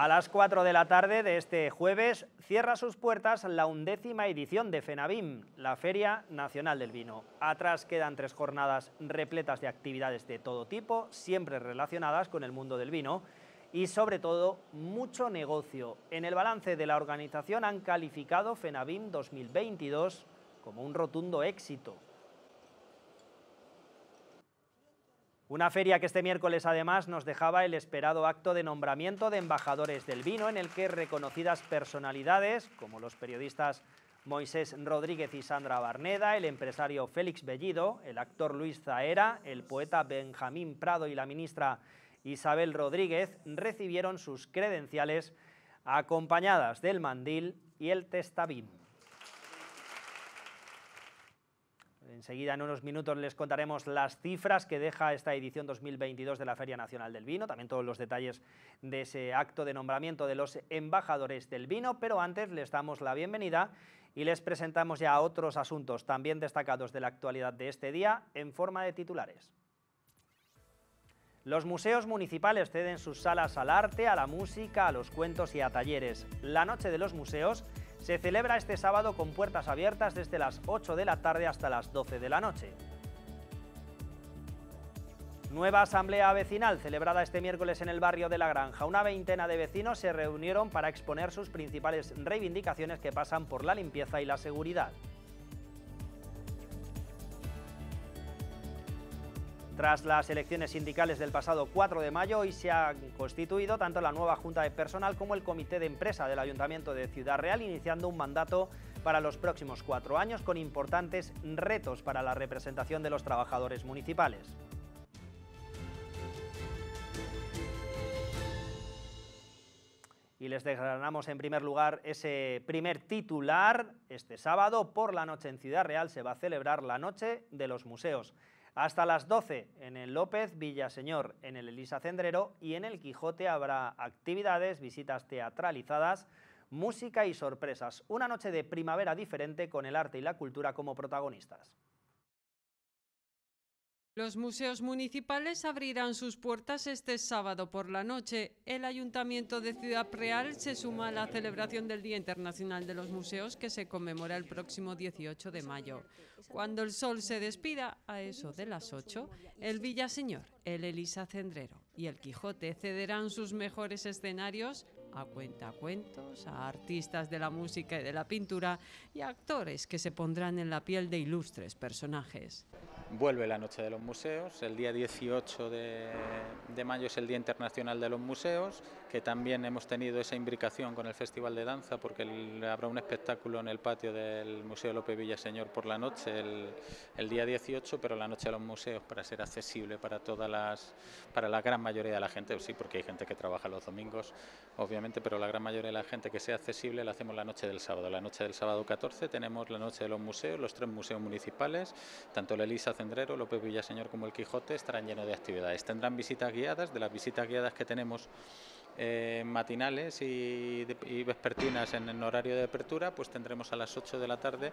A las 4 de la tarde de este jueves cierra sus puertas la undécima edición de FENABIM, la Feria Nacional del Vino. Atrás quedan tres jornadas repletas de actividades de todo tipo, siempre relacionadas con el mundo del vino y sobre todo mucho negocio. En el balance de la organización han calificado FENAVIM 2022 como un rotundo éxito. Una feria que este miércoles además nos dejaba el esperado acto de nombramiento de embajadores del vino en el que reconocidas personalidades como los periodistas Moisés Rodríguez y Sandra Barneda, el empresario Félix Bellido, el actor Luis Zaera, el poeta Benjamín Prado y la ministra Isabel Rodríguez recibieron sus credenciales acompañadas del mandil y el testabín Enseguida, en unos minutos, les contaremos las cifras que deja esta edición 2022 de la Feria Nacional del Vino, también todos los detalles de ese acto de nombramiento de los embajadores del vino, pero antes les damos la bienvenida y les presentamos ya otros asuntos también destacados de la actualidad de este día en forma de titulares. Los museos municipales ceden sus salas al arte, a la música, a los cuentos y a talleres. La Noche de los Museos se celebra este sábado con puertas abiertas desde las 8 de la tarde hasta las 12 de la noche. Nueva asamblea vecinal celebrada este miércoles en el barrio de La Granja. Una veintena de vecinos se reunieron para exponer sus principales reivindicaciones que pasan por la limpieza y la seguridad. Tras las elecciones sindicales del pasado 4 de mayo, hoy se ha constituido tanto la nueva Junta de Personal como el Comité de Empresa del Ayuntamiento de Ciudad Real, iniciando un mandato para los próximos cuatro años con importantes retos para la representación de los trabajadores municipales. Y les desgranamos en primer lugar ese primer titular. Este sábado por la noche en Ciudad Real se va a celebrar la Noche de los Museos. Hasta las 12 en el López Villaseñor, en el Elisa Cendrero y en el Quijote habrá actividades, visitas teatralizadas, música y sorpresas. Una noche de primavera diferente con el arte y la cultura como protagonistas. Los museos municipales abrirán sus puertas este sábado por la noche. El Ayuntamiento de Ciudad Real se suma a la celebración del Día Internacional de los Museos que se conmemora el próximo 18 de mayo. Cuando el sol se despida, a eso de las 8, el Villaseñor, el Elisa Cendrero y el Quijote cederán sus mejores escenarios a cuentacuentos, a artistas de la música y de la pintura y a actores que se pondrán en la piel de ilustres personajes. Vuelve la Noche de los Museos, el día 18 de, mayo es el Día Internacional de los Museos, que también hemos tenido esa imbricación con el Festival de Danza porque habrá un espectáculo en el patio del Museo López Villaseñor por la noche, el, día 18, pero la Noche de los Museos para ser accesible para todas las, para la gran mayoría de la gente, sí, porque hay gente que trabaja los domingos, obviamente pero la gran mayoría de la gente que sea accesible la hacemos la noche del sábado. La noche del sábado 14 tenemos la noche de los museos, los tres museos municipales, tanto el Elisa Cendrero, López Villaseñor como el Quijote estarán llenos de actividades. Tendrán visitas guiadas, de las visitas guiadas que tenemos eh, matinales y, y, vespertinas en el horario de apertura, pues tendremos a las 8 de la tarde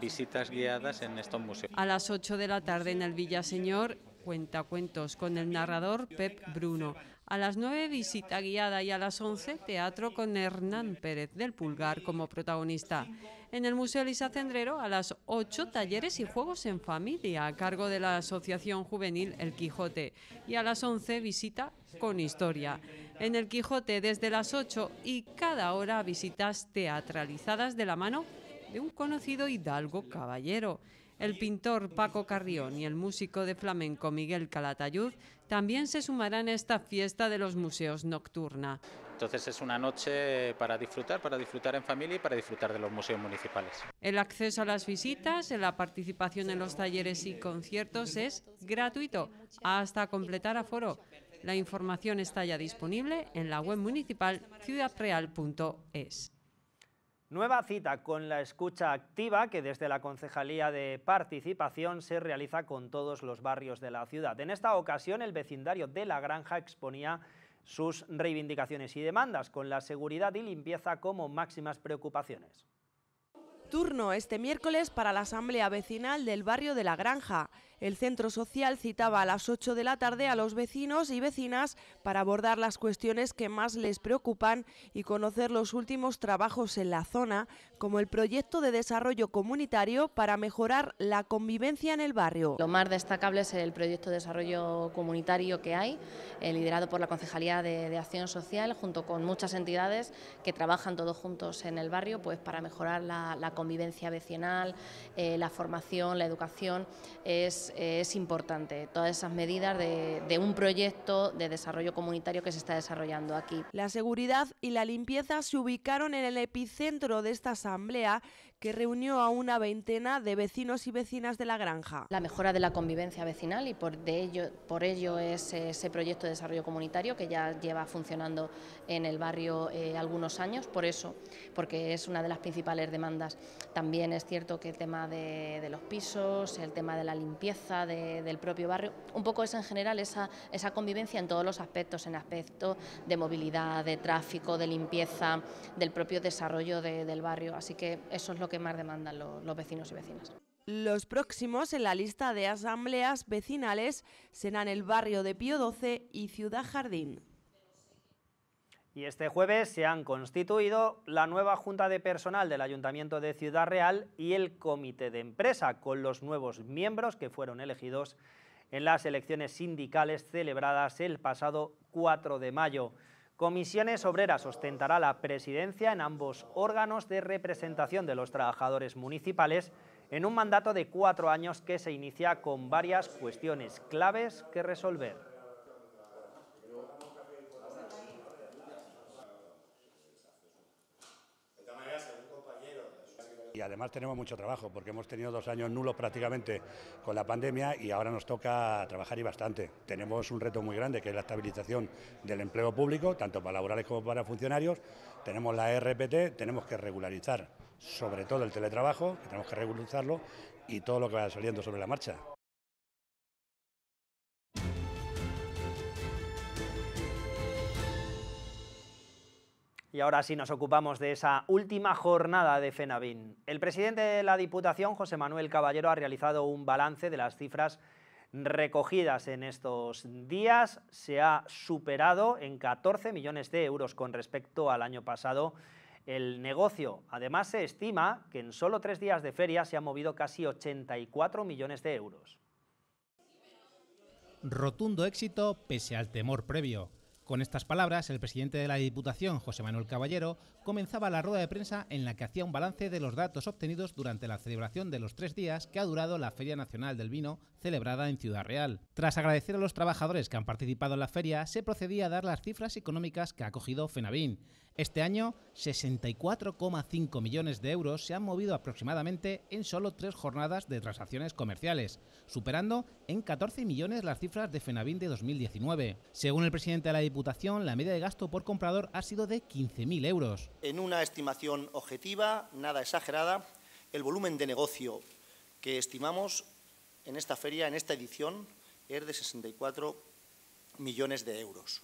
visitas guiadas en estos museos. A las 8 de la tarde en el Villaseñor cuentacuentos con el narrador Pep Bruno. A las nueve visita guiada y a las 11 teatro con Hernán Pérez del Pulgar como protagonista. En el Museo Elisa Cendrero a las 8 talleres y juegos en familia a cargo de la Asociación Juvenil El Quijote y a las 11 visita con historia. En El Quijote desde las 8 y cada hora visitas teatralizadas de la mano de un conocido hidalgo caballero. El pintor Paco Carrión y el músico de flamenco Miguel Calatayud también se sumarán a esta fiesta de los museos nocturna. Entonces es una noche para disfrutar, para disfrutar en familia y para disfrutar de los museos municipales. El acceso a las visitas, la participación en los talleres y conciertos es gratuito hasta completar aforo. La información está ya disponible en la web municipal ciudadreal.es. Nueva cita con la escucha activa que desde la Concejalía de Participación se realiza con todos los barrios de la ciudad. En esta ocasión el vecindario de La Granja exponía sus reivindicaciones y demandas con la seguridad y limpieza como máximas preocupaciones. Turno este miércoles para la Asamblea Vecinal del barrio de La Granja. El centro social citaba a las 8 de la tarde a los vecinos y vecinas para abordar las cuestiones que más les preocupan y conocer los últimos trabajos en la zona, como el proyecto de desarrollo comunitario para mejorar la convivencia en el barrio. Lo más destacable es el proyecto de desarrollo comunitario que hay, eh, liderado por la Concejalía de, Acción Social, junto con muchas entidades que trabajan todos juntos en el barrio pues, para mejorar la, convivencia vecinal, eh, la formación, la educación. Es es importante, todas esas medidas de un proyecto de desarrollo comunitario que se está desarrollando aquí. La seguridad y la limpieza se ubicaron en el epicentro de esta asamblea que reunió a una veintena de vecinos y vecinas de la granja. La mejora de la convivencia vecinal y por, ello, por ello es eh, ese proyecto de desarrollo comunitario que ya lleva funcionando en el barrio eh, algunos años, por eso, porque es una de las principales demandas. También es cierto que el tema de, los pisos, el tema de la limpieza del propio barrio, un poco es en general esa, esa convivencia en todos los aspectos, en aspectos de movilidad, de tráfico, de limpieza, del propio desarrollo del barrio. Así que eso es lo que que más demandan los vecinos y vecinas. Los próximos en la lista de asambleas vecinales serán el barrio de Pío XII y Ciudad Jardín. Y este jueves se han constituido la nueva Junta de Personal del Ayuntamiento de Ciudad Real y el Comité de Empresa, con los nuevos miembros que fueron elegidos en las elecciones sindicales celebradas el pasado 4 de mayo. Comisiones Obreras ostentará la presidencia en ambos órganos de representación de los trabajadores municipales en un mandato de cuatro años que se inicia con varias cuestiones claves que resolver. Y además tenemos mucho trabajo porque hemos tenido dos años nulos prácticamente con la pandemia y ahora nos toca trabajar y bastante. Tenemos un reto muy grande que es la estabilización del empleo público, tanto para laborales como para funcionarios. Tenemos la e RPT, tenemos que regularizar sobre todo el teletrabajo, que tenemos que regularizarlo y todo lo que va saliendo sobre la marcha. Y ahora sí nos ocupamos de esa última jornada de FENAVIN. El presidente de la Diputación, José Manuel Caballero, ha realizado un balance de las cifras recogidas en estos días. Se ha superado en 14 millones de euros con respecto al año pasado el negocio. Además, se estima que en solo tres días de feria se han movido casi 84 millones de euros. Rotundo éxito pese al temor previo. Con estas palabras, el presidente de la Diputación, José Manuel Caballero, comenzaba la rueda de prensa en la que hacía un balance de los datos obtenidos durante la celebración de los tres días que ha durado la Feria Nacional del Vino, celebrada en Ciudad Real. Tras agradecer a los trabajadores que han participado en la feria, se procedía a dar las cifras económicas que ha acogido Fenavín. Este año, 64,5 millones de euros se han movido aproximadamente en solo tres jornadas de transacciones comerciales, superando en 14 millones las cifras de FENABIN de 2019. Según el presidente de la Diputación, la media de gasto por comprador ha sido de 15.000 euros. En una estimación objetiva, nada exagerada, el volumen de negocio que estimamos en esta feria, en esta edición, es de 64 millones de euros.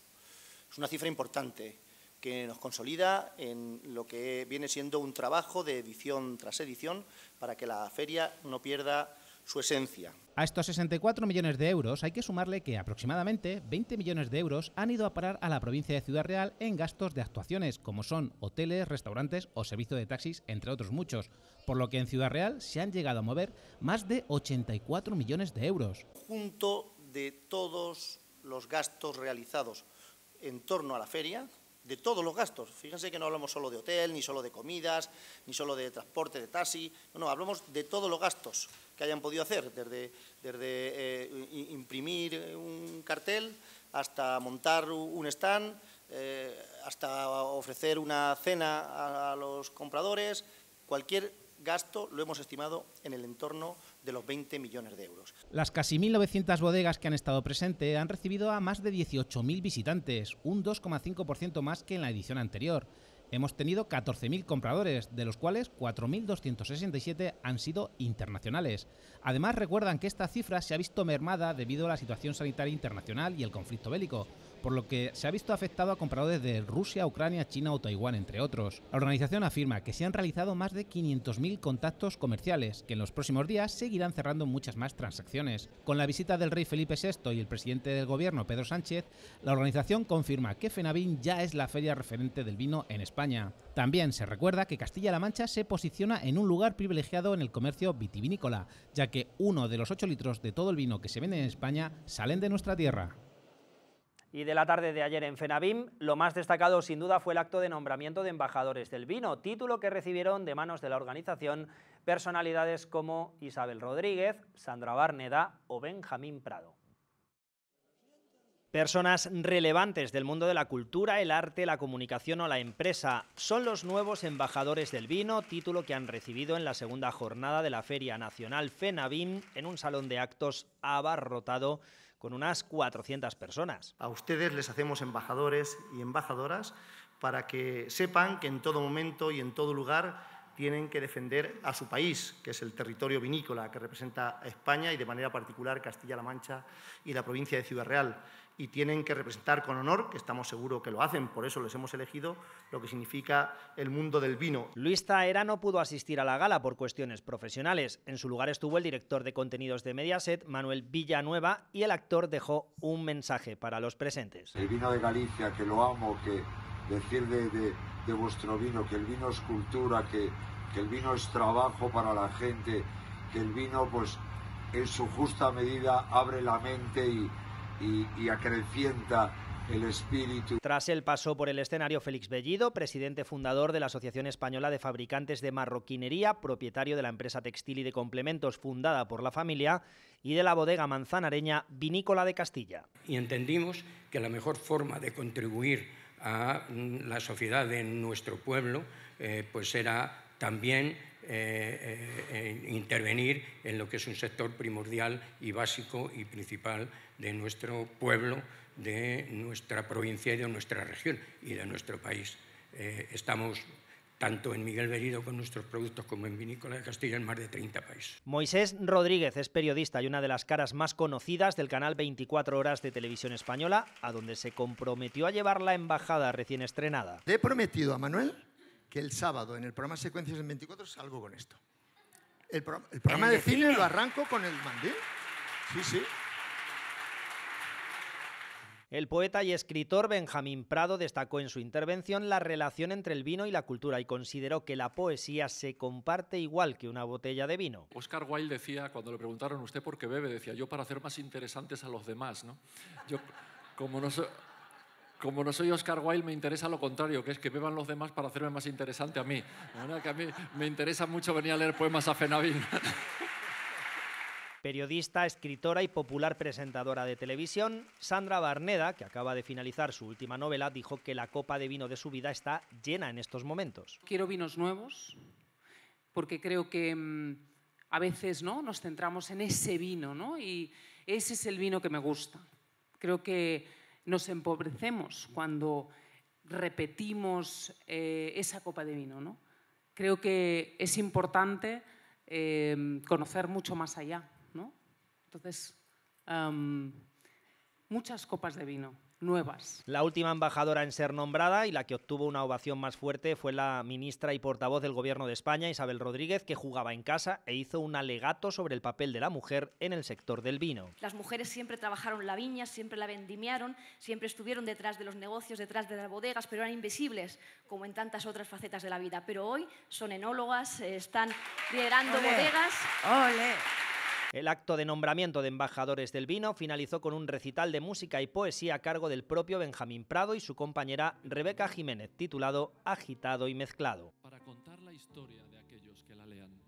Es una cifra importante que nos consolida en lo que viene siendo un trabajo de edición tras edición para que la feria no pierda su esencia. A estos 64 millones de euros hay que sumarle que aproximadamente 20 millones de euros han ido a parar a la provincia de Ciudad Real en gastos de actuaciones, como son hoteles, restaurantes o servicio de taxis, entre otros muchos, por lo que en Ciudad Real se han llegado a mover más de 84 millones de euros. Junto de todos los gastos realizados en torno a la feria, de todos los gastos. Fíjense que no hablamos solo de hotel, ni solo de comidas, ni solo de transporte, de taxi, no, no hablamos de todos los gastos que hayan podido hacer, desde, desde eh, imprimir eh, un cartel hasta montar un stand, eh, hasta ofrecer una cena a los compradores, cualquier gasto lo hemos estimado en el entorno de los 20 millones de euros. Las casi 1.900 bodegas que han estado presentes han recibido a más de 18.000 visitantes, un 2,5% más que en la edición anterior. Hemos tenido 14.000 compradores, de los cuales 4.267 han sido internacionales. Además, recuerdan que esta cifra se ha visto mermada debido a la situación sanitaria internacional y el conflicto bélico por lo que se ha visto afectado a compradores de Rusia, Ucrania, China o Taiwán, entre otros. La organización afirma que se han realizado más de 500.000 contactos comerciales, que en los próximos días seguirán cerrando muchas más transacciones. Con la visita del rey Felipe VI y el presidente del gobierno, Pedro Sánchez, la organización confirma que Fenavín ya es la feria referente del vino en España. También se recuerda que Castilla-La Mancha se posiciona en un lugar privilegiado en el comercio vitivinícola, ya que uno de los 8 litros de todo el vino que se vende en España salen de nuestra tierra y de la tarde de ayer en Fenabim, lo más destacado sin duda fue el acto de nombramiento de embajadores del vino, título que recibieron de manos de la organización personalidades como Isabel Rodríguez, Sandra Barneda o Benjamín Prado. Personas relevantes del mundo de la cultura, el arte, la comunicación o la empresa son los nuevos embajadores del vino, título que han recibido en la segunda jornada de la Feria Nacional fenavim en un salón de actos abarrotado con unas 400 personas. A ustedes les hacemos embajadores y embajadoras para que sepan que en todo momento y en todo lugar tienen que defender a su país, que es el territorio vinícola que representa a España y de manera particular Castilla-La Mancha y la provincia de Ciudad Real. Y tienen que representar con honor, que estamos seguros que lo hacen, por eso les hemos elegido, lo que significa el mundo del vino. Luis Taera no pudo asistir a la gala por cuestiones profesionales. En su lugar estuvo el director de contenidos de Mediaset, Manuel Villanueva, y el actor dejó un mensaje para los presentes. El vino de Galicia, que lo amo, que decir de de vuestro vino, que el vino es cultura, que, el vino es trabajo para la gente, que el vino pues en su justa medida abre la mente y, acrecienta el espíritu. Tras el paso por el escenario, Félix Bellido, presidente fundador de la Asociación Española de Fabricantes de Marroquinería, propietario de la empresa textil y de complementos fundada por la familia, y de la bodega manzanareña Vinícola de Castilla. Y entendimos que la mejor forma de contribuir a mm, la sociedad de nuestro pueblo, eh, pues era también eh, eh, intervenir en lo que es un sector primordial y básico y principal de nuestro pueblo, de nuestra provincia y de nuestra región y de nuestro país. estamos tanto en Miguel Berido con nuestros productos como en Vinícola de Castilla en más de 30 países. Moisés Rodríguez es periodista y una de las caras más conocidas del canal 24 Horas de Televisión Española, a donde se comprometió a llevar la embajada recién estrenada. Le he prometido a Manuel que el sábado en el programa Secuencias en 24 salgo con esto. El, programa de, cine? cine lo arranco con el mandil. Sí, sí. El poeta y escritor Benjamín Prado destacó en su intervención la relación entre el vino y la cultura y consideró que la poesía se comparte igual que una botella de vino. Oscar Wilde decía, cuando le preguntaron usted por qué bebe, decía yo para hacer más interesantes a los demás. ¿no? Yo, como no soy, como no soy Oscar Wilde, me interesa lo contrario, que es que beban los demás para hacerme más interesante a mí. De manera que a mí me interesa mucho venir a leer poemas a Fenavín. Periodista, escritora y popular presentadora de televisión, Sandra Barneda, que acaba de finalizar su última novela, dijo que la copa de vino de su vida está llena en estos momentos. Quiero vinos nuevos, porque creo que mm, a veces ¿no? nos centramos en ese vino, ¿no? y ese es el vino que me gusta. Creo que nos empobrecemos cuando repetimos eh, esa copa de vino. ¿no? Creo que es importante eh, conocer mucho más allá. Entonces, muchas copas de vino nuevas. La última embajadora en ser nombrada y la que obtuvo una ovación más fuerte fue la ministra y portavoz del Gobierno de España, Isabel Rodríguez, que jugaba en casa e hizo un alegato sobre el papel de la mujer en el sector del vino. Las mujeres siempre trabajaron la viña, siempre la vendimiaron, siempre estuvieron detrás de los negocios, detrás de las bodegas, pero eran invisibles, como en tantas otras facetas de la vida. Pero hoy son enólogas, eh, están liderando bodegas. Olé. El acto de nombramiento de embajadores del vino finalizó con un recital de música y poesía a cargo del propio Benjamín Prado y su compañera Rebeca Jiménez, titulado Agitado y Mezclado. Para contar la historia de aquellos que la lean.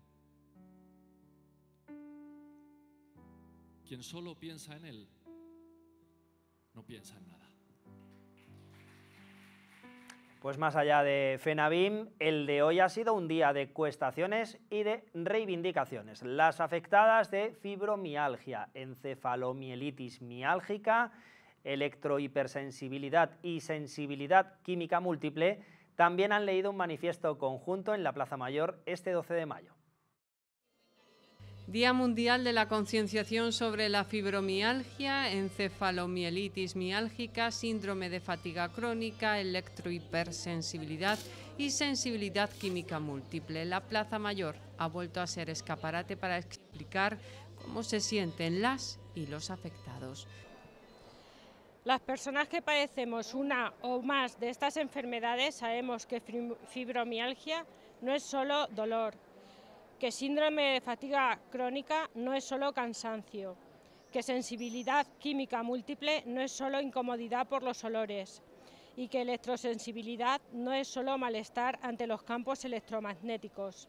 Quien solo piensa en él, no piensa en nada. Pues más allá de FENABIM, el de hoy ha sido un día de cuestaciones y de reivindicaciones. Las afectadas de fibromialgia, encefalomielitis miálgica, electrohipersensibilidad y sensibilidad química múltiple también han leído un manifiesto conjunto en la Plaza Mayor este 12 de mayo. Día Mundial de la Concienciación sobre la Fibromialgia, Encefalomielitis Miálgica, Síndrome de Fatiga Crónica, Electrohipersensibilidad y Sensibilidad Química Múltiple. La Plaza Mayor ha vuelto a ser escaparate para explicar cómo se sienten las y los afectados. Las personas que padecemos una o más de estas enfermedades sabemos que fibromialgia no es solo dolor, que síndrome de fatiga crónica no es solo cansancio, que sensibilidad química múltiple no es solo incomodidad por los olores y que electrosensibilidad no es solo malestar ante los campos electromagnéticos.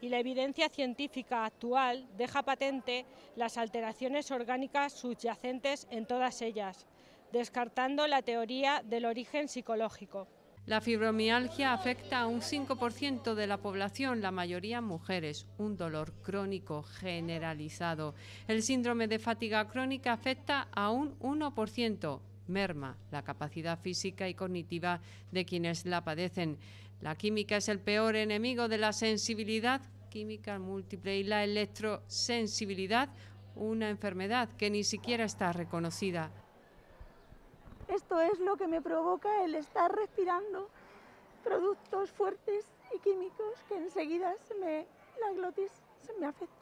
Y la evidencia científica actual deja patente las alteraciones orgánicas subyacentes en todas ellas, descartando la teoría del origen psicológico. La fibromialgia afecta a un 5% de la población, la mayoría mujeres, un dolor crónico generalizado. El síndrome de fatiga crónica afecta a un 1%, merma la capacidad física y cognitiva de quienes la padecen. La química es el peor enemigo de la sensibilidad química múltiple y la electrosensibilidad, una enfermedad que ni siquiera está reconocida esto es lo que me provoca el estar respirando productos fuertes y químicos que enseguida se me, la glotis se me afecta.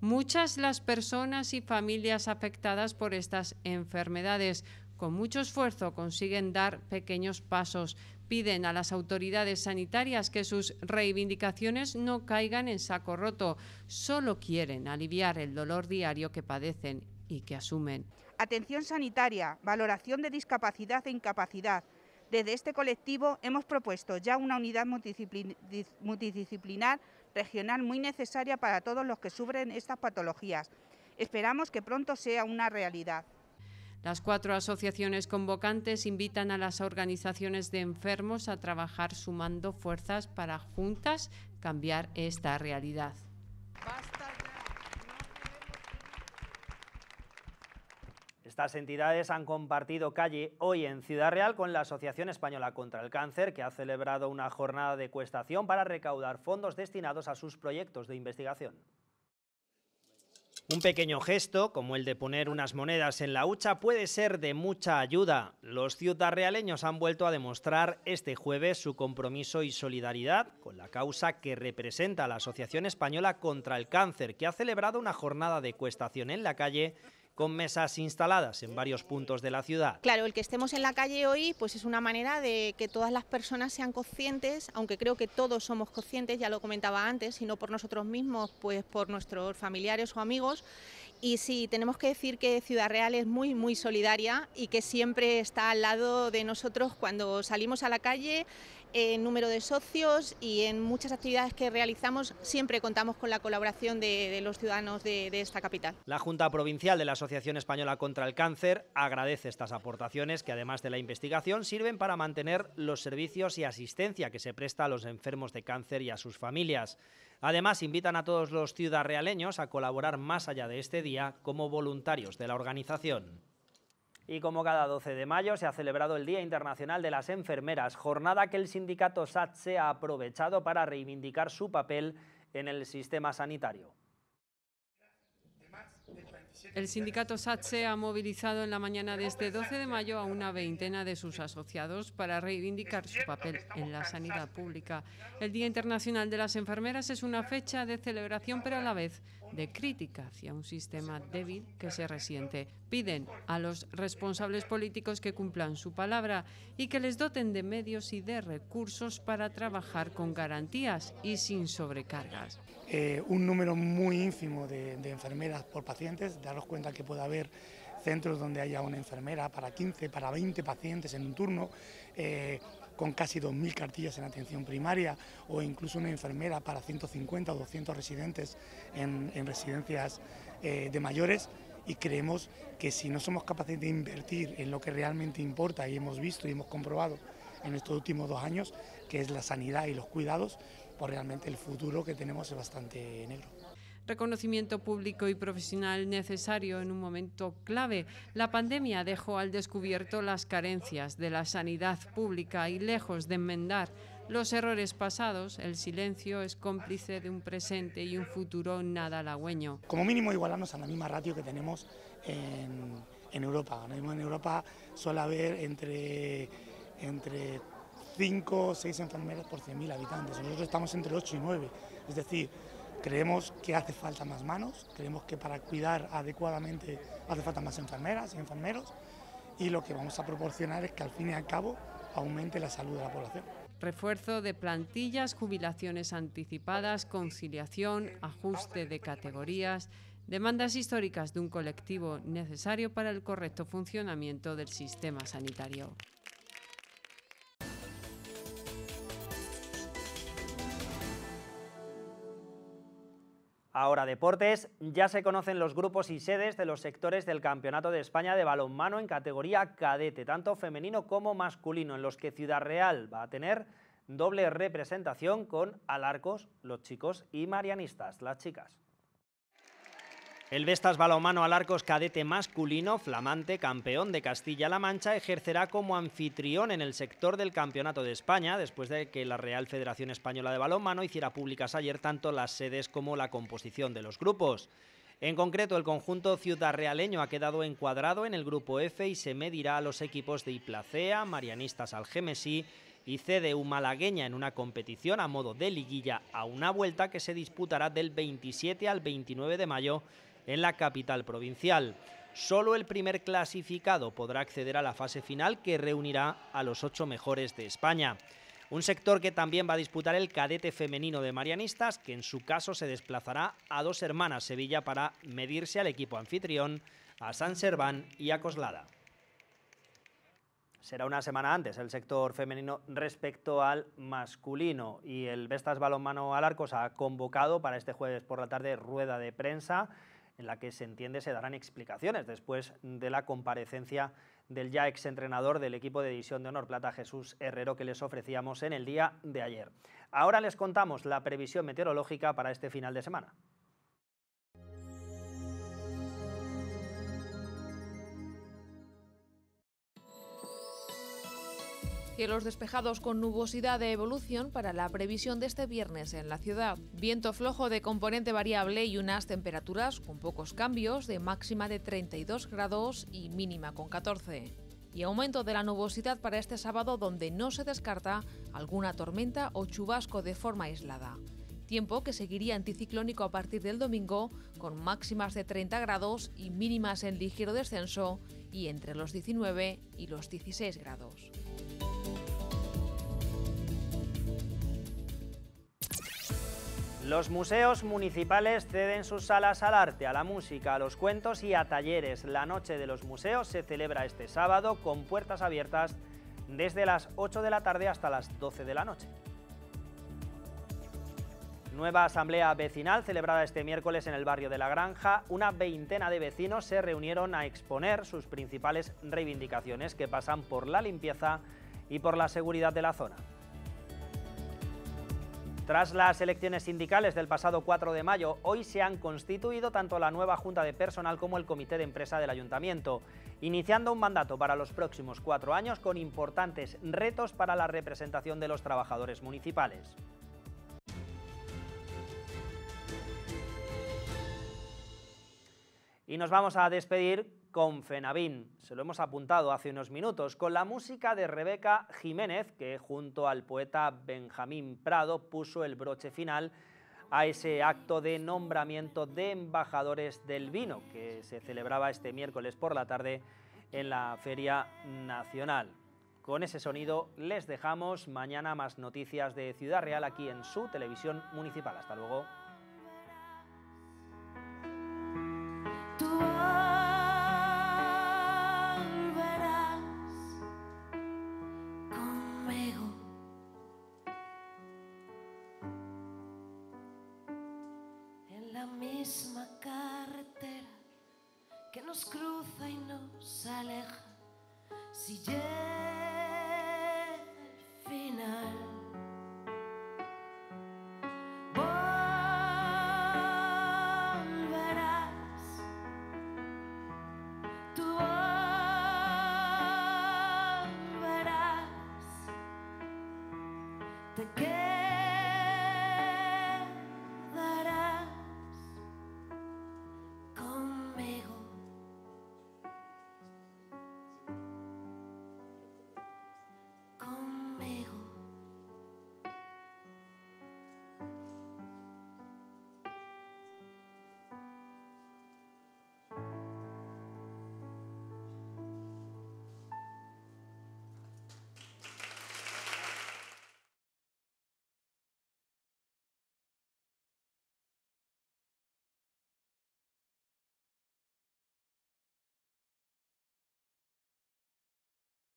Muchas las personas y familias afectadas por estas enfermedades con mucho esfuerzo consiguen dar pequeños pasos. Piden a las autoridades sanitarias que sus reivindicaciones no caigan en saco roto. Solo quieren aliviar el dolor diario que padecen y que asumen atención sanitaria, valoración de discapacidad e incapacidad. Desde este colectivo hemos propuesto ya una unidad multidisciplinar regional muy necesaria para todos los que sufren estas patologías. Esperamos que pronto sea una realidad. Las cuatro asociaciones convocantes invitan a las organizaciones de enfermos a trabajar sumando fuerzas para juntas cambiar esta realidad. Estas entidades han compartido calle hoy en Ciudad Real con la Asociación Española contra el Cáncer, que ha celebrado una jornada de cuestación para recaudar fondos destinados a sus proyectos de investigación. Un pequeño gesto, como el de poner unas monedas en la hucha, puede ser de mucha ayuda. Los ciudadrealeños han vuelto a demostrar este jueves su compromiso y solidaridad con la causa que representa la Asociación Española contra el Cáncer, que ha celebrado una jornada de cuestación en la calle con mesas instaladas en varios puntos de la ciudad. Claro, el que estemos en la calle hoy pues es una manera de que todas las personas sean conscientes, aunque creo que todos somos conscientes, ya lo comentaba antes, si no por nosotros mismos, pues por nuestros familiares o amigos. Y sí, tenemos que decir que Ciudad Real es muy, muy solidaria y que siempre está al lado de nosotros cuando salimos a la calle, en número de socios y en muchas actividades que realizamos siempre contamos con la colaboración de, los ciudadanos de, esta capital. La Junta Provincial de la Asociación Española contra el Cáncer agradece estas aportaciones que además de la investigación sirven para mantener los servicios y asistencia que se presta a los enfermos de cáncer y a sus familias. Además, invitan a todos los ciudadrealeños a colaborar más allá de este día como voluntarios de la organización y como cada 12 de mayo se ha celebrado el Día Internacional de las Enfermeras, jornada que el sindicato SATSE ha aprovechado para reivindicar su papel en el sistema sanitario. El sindicato SATSE ha movilizado en la mañana de este 12 de mayo a una veintena de sus asociados para reivindicar su papel en la sanidad pública. El Día Internacional de las Enfermeras es una fecha de celebración, pero a la vez de crítica hacia un sistema débil que se resiente. Piden a los responsables políticos que cumplan su palabra y que les doten de medios y de recursos para trabajar con garantías y sin sobrecargas. Eh, un número muy ínfimo de, enfermeras por pacientes, daros cuenta que puede haber centros donde haya una enfermera para 15, para 20 pacientes en un turno, eh, con casi 2.000 cartillas en atención primaria o incluso una enfermera para 150 o 200 residentes en, residencias eh, de mayores y creemos que si no somos capaces de invertir en lo que realmente importa y hemos visto y hemos comprobado en estos últimos dos años, que es la sanidad y los cuidados, pues realmente el futuro que tenemos es bastante negro reconocimiento público y profesional necesario en un momento clave. La pandemia dejó al descubierto las carencias de la sanidad pública y lejos de enmendar los errores pasados, el silencio es cómplice de un presente y un futuro nada halagüeño. Como mínimo igualarnos a la misma ratio que tenemos en, Europa. en Europa suele haber entre, entre 5 o 6 enfermeras por 100.000 habitantes. Nosotros estamos entre 8 y 9. Es decir, Creemos que hace falta más manos, creemos que para cuidar adecuadamente hace falta más enfermeras y enfermeros y lo que vamos a proporcionar es que al fin y al cabo aumente la salud de la población. Refuerzo de plantillas, jubilaciones anticipadas, conciliación, ajuste de categorías, demandas históricas de un colectivo necesario para el correcto funcionamiento del sistema sanitario. Ahora Deportes, ya se conocen los grupos y sedes de los sectores del Campeonato de España de balonmano en categoría cadete, tanto femenino como masculino, en los que Ciudad Real va a tener doble representación con Alarcos, los chicos, y Marianistas, las chicas. El Vestas Balomano Arcos cadete masculino, flamante campeón de Castilla-La Mancha, ejercerá como anfitrión en el sector del Campeonato de España, después de que la Real Federación Española de Balonmano hiciera públicas ayer tanto las sedes como la composición de los grupos. En concreto, el conjunto ciudad realeño ha quedado encuadrado en el grupo F y se medirá a los equipos de Iplacea, Marianistas Algemesí y CDU malagueña en una competición a modo de liguilla a una vuelta que se disputará del 27 al 29 de mayo en la capital provincial. Solo el primer clasificado podrá acceder a la fase final que reunirá a los ocho mejores de España. Un sector que también va a disputar el cadete femenino de Marianistas, que en su caso se desplazará a dos hermanas Sevilla para medirse al equipo anfitrión, a San Serván y a Coslada. Será una semana antes el sector femenino respecto al masculino y el Vestas Balonmano Alarcos ha convocado para este jueves por la tarde rueda de prensa en la que se entiende se darán explicaciones después de la comparecencia del ya exentrenador del equipo de división de honor plata Jesús Herrero que les ofrecíamos en el día de ayer. Ahora les contamos la previsión meteorológica para este final de semana. Cielos despejados con nubosidad de evolución para la previsión de este viernes en la ciudad. Viento flojo de componente variable y unas temperaturas con pocos cambios de máxima de 32 grados y mínima con 14. Y aumento de la nubosidad para este sábado donde no se descarta alguna tormenta o chubasco de forma aislada tiempo que seguiría anticiclónico a partir del domingo, con máximas de 30 grados y mínimas en ligero descenso y entre los 19 y los 16 grados. Los museos municipales ceden sus salas al arte, a la música, a los cuentos y a talleres. La Noche de los Museos se celebra este sábado con puertas abiertas desde las 8 de la tarde hasta las 12 de la noche. Nueva asamblea vecinal celebrada este miércoles en el barrio de La Granja. Una veintena de vecinos se reunieron a exponer sus principales reivindicaciones que pasan por la limpieza y por la seguridad de la zona. Tras las elecciones sindicales del pasado 4 de mayo, hoy se han constituido tanto la nueva Junta de Personal como el Comité de Empresa del Ayuntamiento, iniciando un mandato para los próximos cuatro años con importantes retos para la representación de los trabajadores municipales. Y nos vamos a despedir con Fenavín, se lo hemos apuntado hace unos minutos, con la música de Rebeca Jiménez, que junto al poeta Benjamín Prado puso el broche final a ese acto de nombramiento de embajadores del vino que se celebraba este miércoles por la tarde en la Feria Nacional. Con ese sonido les dejamos mañana más noticias de Ciudad Real aquí en su televisión municipal. Hasta luego.